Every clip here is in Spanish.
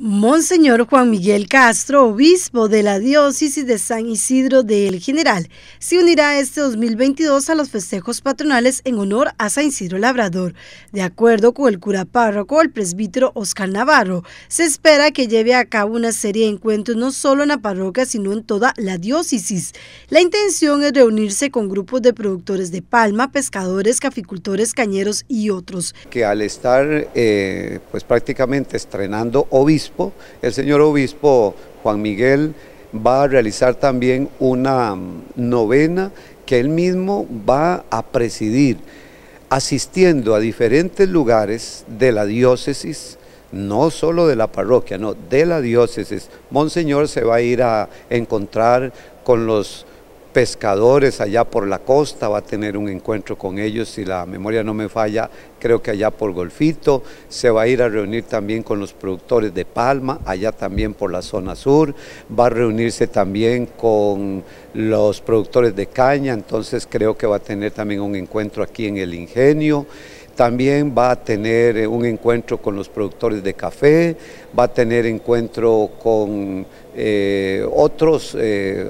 Monseñor Juan Miguel Castro, obispo de la diócesis de San Isidro del General, se unirá este 2022 a los festejos patronales en honor a San Isidro Labrador. De acuerdo con el cura párroco, el presbítero Oscar Navarro, se espera que lleve a cabo una serie de encuentros no solo en la parroquia, sino en toda la diócesis. La intención es reunirse con grupos de productores de palma, pescadores, caficultores, cañeros y otros. Que al estar eh, pues prácticamente estrenando obispo, el señor obispo Juan Miguel va a realizar también una mm, novena que él mismo va a presidir, asistiendo a diferentes lugares de la diócesis, no solo de la parroquia, no, de la diócesis. Monseñor se va a ir a encontrar con los pescadores allá por la costa, va a tener un encuentro con ellos, si la memoria no me falla, creo que allá por Golfito, se va a ir a reunir también con los productores de palma, allá también por la zona sur, va a reunirse también con los productores de caña, entonces creo que va a tener también un encuentro aquí en el ingenio, también va a tener eh, un encuentro con los productores de café, va a tener encuentro con eh, otros eh,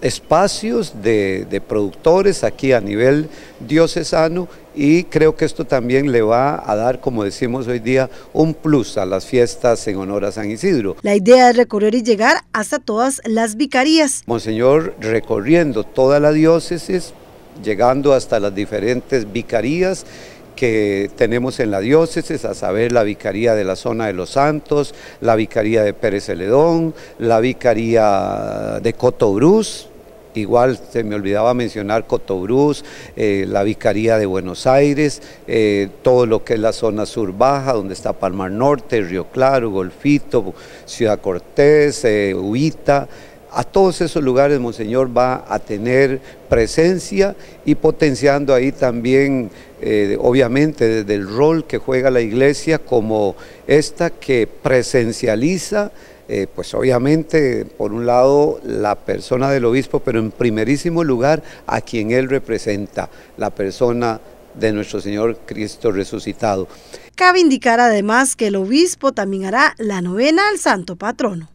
espacios de, de, productores aquí a nivel diocesano y creo que esto también le va a dar, como decimos hoy día, un plus a las fiestas en honor a San Isidro. La idea es recorrer y llegar hasta todas las vicarías. Monseñor recorriendo toda la diócesis llegando hasta las diferentes vicarías que tenemos en la diócesis, a saber la Vicaría de la Zona de los Santos, la Vicaría de Pérez Celedón, la Vicaría de Cotobruz, igual se me olvidaba mencionar Cotobruz, eh, la Vicaría de Buenos Aires, eh, todo lo que es la zona sur baja, donde está Palmar Norte, Río Claro, Golfito, Ciudad Cortés, Huita. Eh, a todos esos lugares, Monseñor va a tener presencia y potenciando ahí también, eh, obviamente, desde el rol que juega la iglesia como esta que presencializa eh, pues obviamente, por un lado, la persona del obispo, pero en primerísimo lugar a quien él representa, la persona de nuestro Señor Cristo resucitado. Cabe indicar además que el obispo también hará la novena al santo patrono.